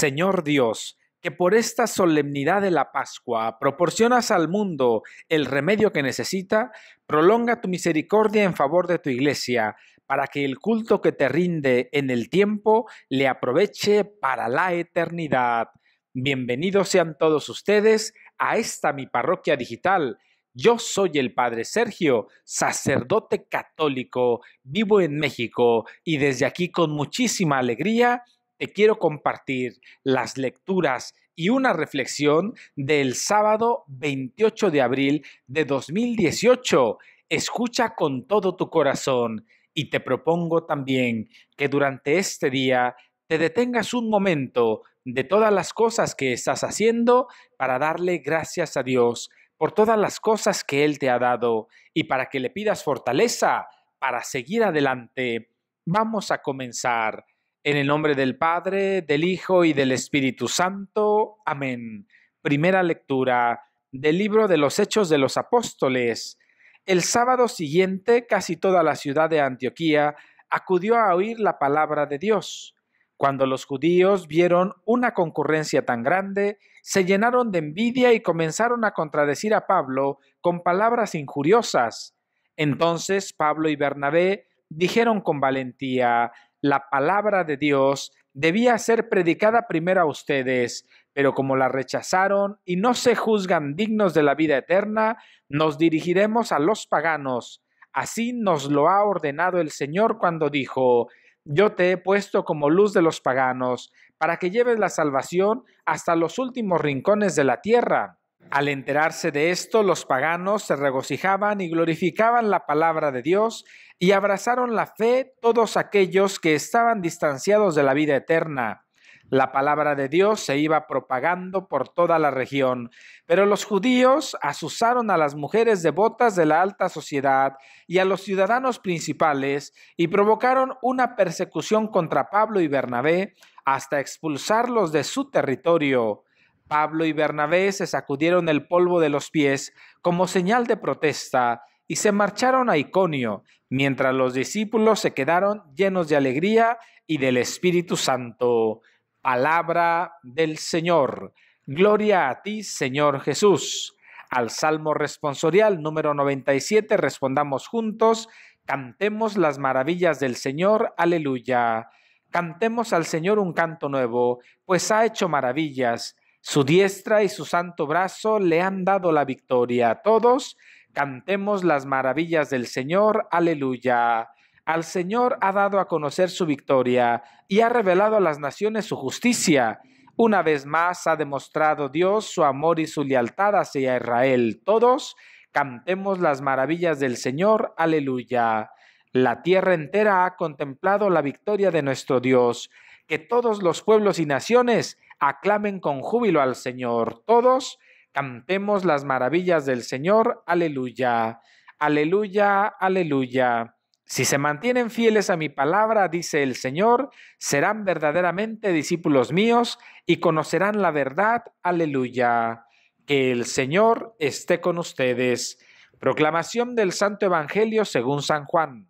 Señor Dios, que por esta solemnidad de la Pascua proporcionas al mundo el remedio que necesita, prolonga tu misericordia en favor de tu iglesia, para que el culto que te rinde en el tiempo le aproveche para la eternidad. Bienvenidos sean todos ustedes a esta mi parroquia digital. Yo soy el Padre Sergio, sacerdote católico, vivo en México y desde aquí con muchísima alegría te quiero compartir las lecturas y una reflexión del sábado 28 de abril de 2018. Escucha con todo tu corazón y te propongo también que durante este día te detengas un momento de todas las cosas que estás haciendo para darle gracias a Dios por todas las cosas que Él te ha dado y para que le pidas fortaleza para seguir adelante. Vamos a comenzar en el nombre del Padre, del Hijo y del Espíritu Santo. Amén. Primera lectura del libro de los Hechos de los Apóstoles. El sábado siguiente casi toda la ciudad de Antioquía acudió a oír la palabra de Dios. Cuando los judíos vieron una concurrencia tan grande, se llenaron de envidia y comenzaron a contradecir a Pablo con palabras injuriosas. Entonces Pablo y Bernabé dijeron con valentía, la palabra de Dios debía ser predicada primero a ustedes, pero como la rechazaron y no se juzgan dignos de la vida eterna, nos dirigiremos a los paganos. Así nos lo ha ordenado el Señor cuando dijo, yo te he puesto como luz de los paganos, para que lleves la salvación hasta los últimos rincones de la tierra. Al enterarse de esto, los paganos se regocijaban y glorificaban la palabra de Dios y abrazaron la fe todos aquellos que estaban distanciados de la vida eterna. La palabra de Dios se iba propagando por toda la región, pero los judíos asusaron a las mujeres devotas de la alta sociedad y a los ciudadanos principales y provocaron una persecución contra Pablo y Bernabé hasta expulsarlos de su territorio. Pablo y Bernabé se sacudieron el polvo de los pies como señal de protesta y se marcharon a Iconio, mientras los discípulos se quedaron llenos de alegría y del Espíritu Santo. Palabra del Señor. Gloria a ti, Señor Jesús. Al Salmo responsorial número 97 respondamos juntos, cantemos las maravillas del Señor, aleluya. Cantemos al Señor un canto nuevo, pues ha hecho maravillas. Su diestra y su santo brazo le han dado la victoria a todos Cantemos las maravillas del Señor, aleluya. Al Señor ha dado a conocer su victoria y ha revelado a las naciones su justicia. Una vez más ha demostrado Dios su amor y su lealtad hacia Israel. Todos cantemos las maravillas del Señor, aleluya. La tierra entera ha contemplado la victoria de nuestro Dios. Que todos los pueblos y naciones aclamen con júbilo al Señor. Todos Cantemos las maravillas del Señor. Aleluya. Aleluya. Aleluya. Si se mantienen fieles a mi palabra, dice el Señor, serán verdaderamente discípulos míos y conocerán la verdad. Aleluya. Que el Señor esté con ustedes. Proclamación del Santo Evangelio según San Juan.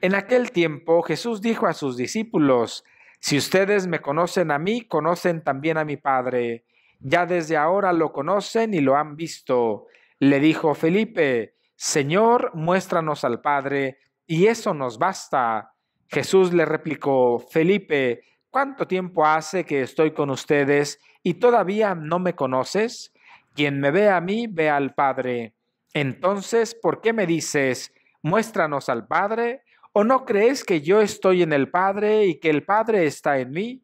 En aquel tiempo Jesús dijo a sus discípulos, Si ustedes me conocen a mí, conocen también a mi Padre ya desde ahora lo conocen y lo han visto. Le dijo Felipe, Señor, muéstranos al Padre, y eso nos basta. Jesús le replicó, Felipe, ¿cuánto tiempo hace que estoy con ustedes y todavía no me conoces? Quien me ve a mí, ve al Padre. Entonces, ¿por qué me dices, muéstranos al Padre? ¿O no crees que yo estoy en el Padre y que el Padre está en mí?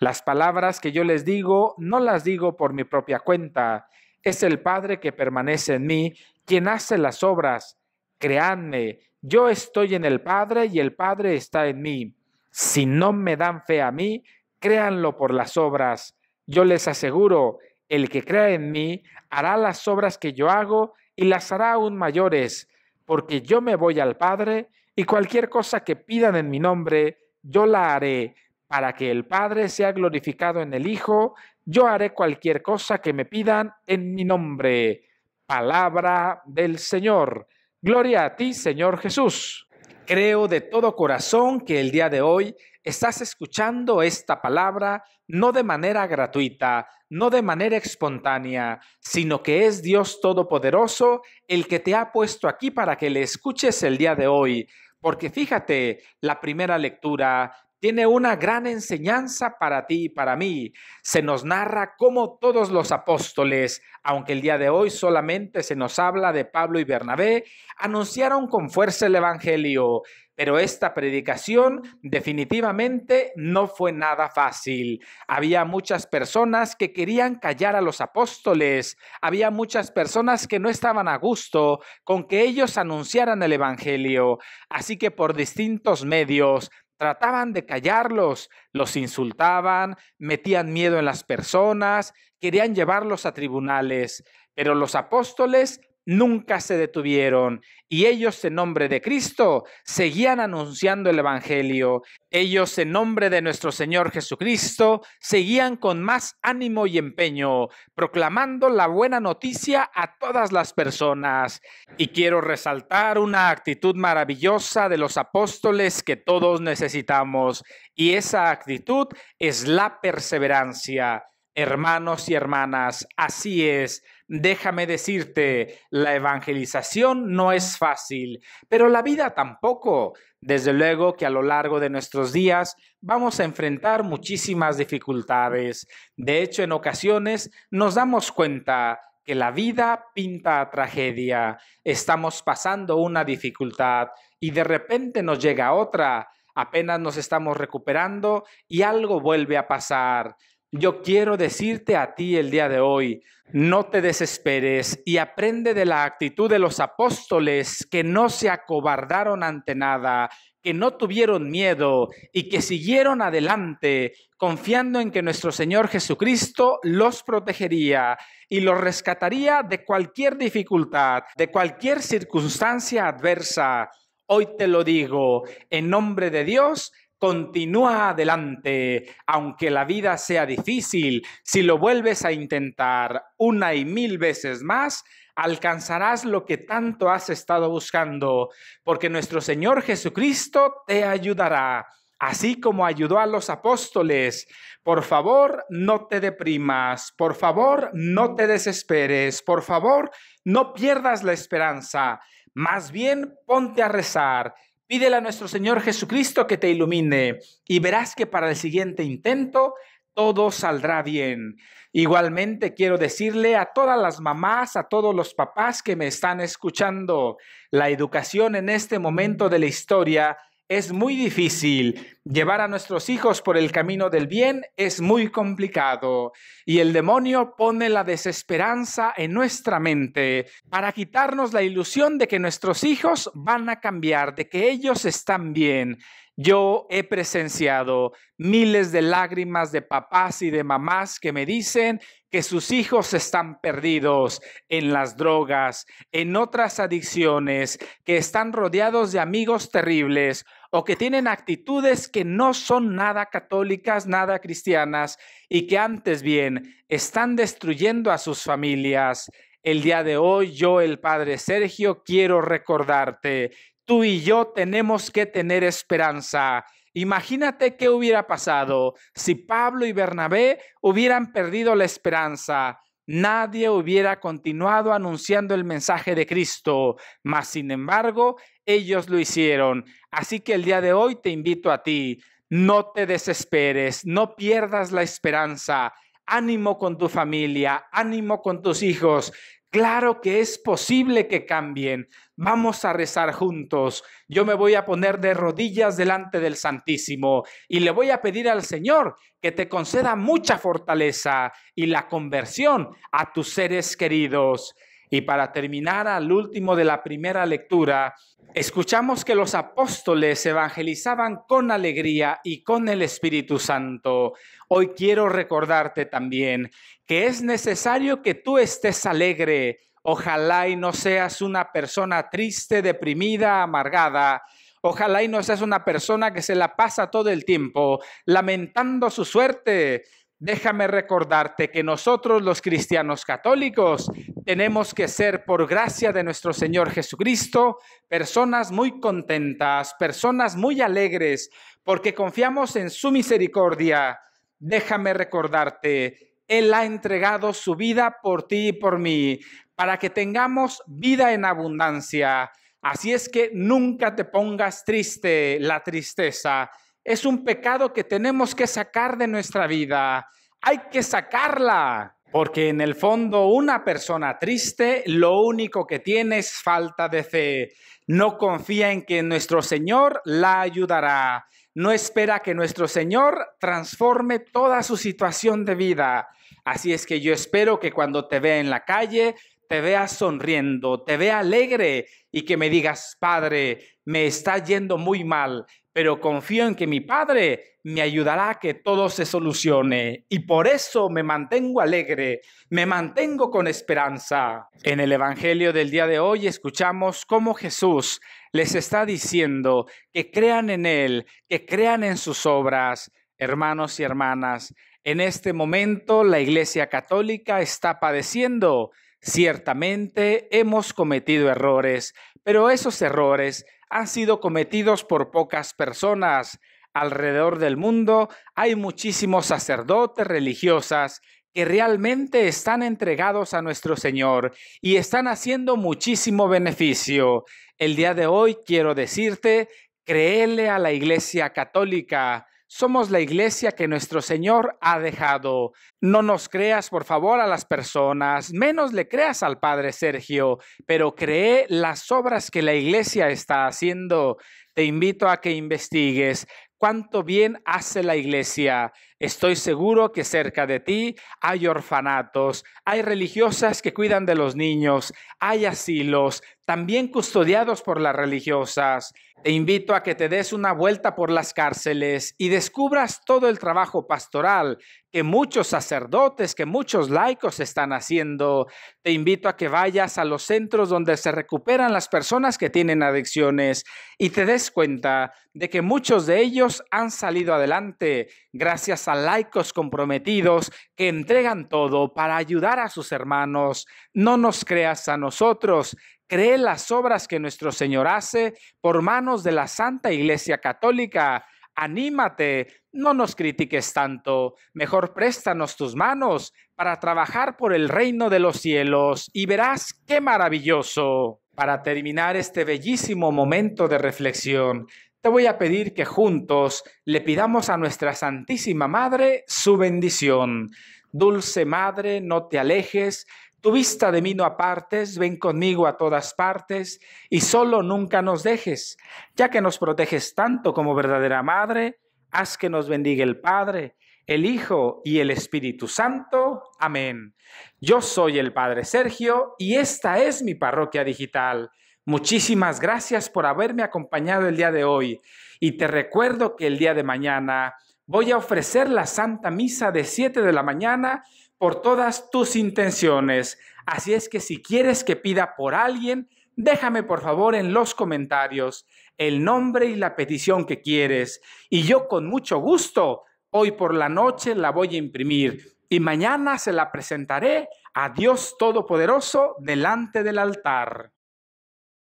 Las palabras que yo les digo no las digo por mi propia cuenta. Es el Padre que permanece en mí quien hace las obras. Créanme, yo estoy en el Padre y el Padre está en mí. Si no me dan fe a mí, créanlo por las obras. Yo les aseguro, el que crea en mí hará las obras que yo hago y las hará aún mayores, porque yo me voy al Padre y cualquier cosa que pidan en mi nombre, yo la haré para que el Padre sea glorificado en el Hijo, yo haré cualquier cosa que me pidan en mi nombre. Palabra del Señor. Gloria a ti, Señor Jesús. Creo de todo corazón que el día de hoy estás escuchando esta palabra no de manera gratuita, no de manera espontánea, sino que es Dios Todopoderoso el que te ha puesto aquí para que le escuches el día de hoy. Porque fíjate, la primera lectura tiene una gran enseñanza para ti y para mí. Se nos narra cómo todos los apóstoles, aunque el día de hoy solamente se nos habla de Pablo y Bernabé, anunciaron con fuerza el Evangelio, pero esta predicación definitivamente no fue nada fácil. Había muchas personas que querían callar a los apóstoles, había muchas personas que no estaban a gusto con que ellos anunciaran el Evangelio, así que por distintos medios Trataban de callarlos, los insultaban, metían miedo en las personas, querían llevarlos a tribunales, pero los apóstoles nunca se detuvieron y ellos en nombre de Cristo seguían anunciando el Evangelio. Ellos en nombre de nuestro Señor Jesucristo seguían con más ánimo y empeño, proclamando la buena noticia a todas las personas. Y quiero resaltar una actitud maravillosa de los apóstoles que todos necesitamos y esa actitud es la perseverancia. Hermanos y hermanas, así es, déjame decirte, la evangelización no es fácil, pero la vida tampoco. Desde luego que a lo largo de nuestros días vamos a enfrentar muchísimas dificultades. De hecho, en ocasiones nos damos cuenta que la vida pinta a tragedia, estamos pasando una dificultad y de repente nos llega otra apenas nos estamos recuperando y algo vuelve a pasar yo quiero decirte a ti el día de hoy, no te desesperes y aprende de la actitud de los apóstoles que no se acobardaron ante nada, que no tuvieron miedo y que siguieron adelante, confiando en que nuestro Señor Jesucristo los protegería y los rescataría de cualquier dificultad, de cualquier circunstancia adversa. Hoy te lo digo, en nombre de Dios, Continúa adelante, aunque la vida sea difícil. Si lo vuelves a intentar una y mil veces más, alcanzarás lo que tanto has estado buscando, porque nuestro Señor Jesucristo te ayudará, así como ayudó a los apóstoles. Por favor, no te deprimas, por favor, no te desesperes, por favor, no pierdas la esperanza. Más bien, ponte a rezar Pídele a nuestro Señor Jesucristo que te ilumine y verás que para el siguiente intento todo saldrá bien. Igualmente quiero decirle a todas las mamás, a todos los papás que me están escuchando, la educación en este momento de la historia es muy difícil, Llevar a nuestros hijos por el camino del bien es muy complicado y el demonio pone la desesperanza en nuestra mente para quitarnos la ilusión de que nuestros hijos van a cambiar, de que ellos están bien. Yo he presenciado miles de lágrimas de papás y de mamás que me dicen que sus hijos están perdidos en las drogas, en otras adicciones, que están rodeados de amigos terribles o que tienen actitudes que no son nada católicas, nada cristianas y que antes bien están destruyendo a sus familias. El día de hoy yo, el Padre Sergio, quiero recordarte, tú y yo tenemos que tener esperanza. Imagínate qué hubiera pasado si Pablo y Bernabé hubieran perdido la esperanza. Nadie hubiera continuado anunciando el mensaje de Cristo. Mas, sin embargo, ellos lo hicieron. Así que el día de hoy te invito a ti, no te desesperes, no pierdas la esperanza, ánimo con tu familia, ánimo con tus hijos. Claro que es posible que cambien. Vamos a rezar juntos. Yo me voy a poner de rodillas delante del Santísimo y le voy a pedir al Señor que te conceda mucha fortaleza y la conversión a tus seres queridos. Y para terminar al último de la primera lectura, escuchamos que los apóstoles evangelizaban con alegría y con el Espíritu Santo. Hoy quiero recordarte también que es necesario que tú estés alegre. Ojalá y no seas una persona triste, deprimida, amargada. Ojalá y no seas una persona que se la pasa todo el tiempo lamentando su suerte, Déjame recordarte que nosotros los cristianos católicos tenemos que ser, por gracia de nuestro Señor Jesucristo, personas muy contentas, personas muy alegres, porque confiamos en su misericordia. Déjame recordarte, Él ha entregado su vida por ti y por mí, para que tengamos vida en abundancia. Así es que nunca te pongas triste, la tristeza es un pecado que tenemos que sacar de nuestra vida. Hay que sacarla. Porque en el fondo una persona triste lo único que tiene es falta de fe. No confía en que nuestro Señor la ayudará. No espera que nuestro Señor transforme toda su situación de vida. Así es que yo espero que cuando te vea en la calle te vea sonriendo, te vea alegre y que me digas, Padre, me está yendo muy mal, pero confío en que mi Padre me ayudará a que todo se solucione y por eso me mantengo alegre, me mantengo con esperanza. En el Evangelio del día de hoy escuchamos cómo Jesús les está diciendo que crean en Él, que crean en sus obras. Hermanos y hermanas, en este momento la Iglesia Católica está padeciendo Ciertamente hemos cometido errores, pero esos errores han sido cometidos por pocas personas. Alrededor del mundo hay muchísimos sacerdotes religiosas que realmente están entregados a nuestro Señor y están haciendo muchísimo beneficio. El día de hoy quiero decirte, créele a la Iglesia Católica, somos la iglesia que nuestro Señor ha dejado. No nos creas, por favor, a las personas, menos le creas al Padre Sergio, pero cree las obras que la iglesia está haciendo. Te invito a que investigues cuánto bien hace la iglesia. Estoy seguro que cerca de ti hay orfanatos, hay religiosas que cuidan de los niños, hay asilos, también custodiados por las religiosas. Te invito a que te des una vuelta por las cárceles y descubras todo el trabajo pastoral que muchos sacerdotes, que muchos laicos están haciendo. Te invito a que vayas a los centros donde se recuperan las personas que tienen adicciones y te des cuenta de que muchos de ellos han salido adelante gracias a laicos comprometidos que entregan todo para ayudar a sus hermanos. No nos creas a nosotros, cree las obras que nuestro Señor hace por manos de la Santa Iglesia Católica. Anímate, no nos critiques tanto, mejor préstanos tus manos para trabajar por el reino de los cielos y verás qué maravilloso. Para terminar este bellísimo momento de reflexión, te voy a pedir que juntos le pidamos a nuestra Santísima Madre su bendición. Dulce Madre, no te alejes, tu vista de mí no apartes, ven conmigo a todas partes y solo nunca nos dejes, ya que nos proteges tanto como verdadera Madre, haz que nos bendiga el Padre, el Hijo y el Espíritu Santo. Amén. Yo soy el Padre Sergio y esta es mi parroquia digital. Muchísimas gracias por haberme acompañado el día de hoy y te recuerdo que el día de mañana voy a ofrecer la Santa Misa de 7 de la mañana por todas tus intenciones. Así es que si quieres que pida por alguien, déjame por favor en los comentarios el nombre y la petición que quieres. Y yo con mucho gusto, hoy por la noche la voy a imprimir y mañana se la presentaré a Dios Todopoderoso delante del altar.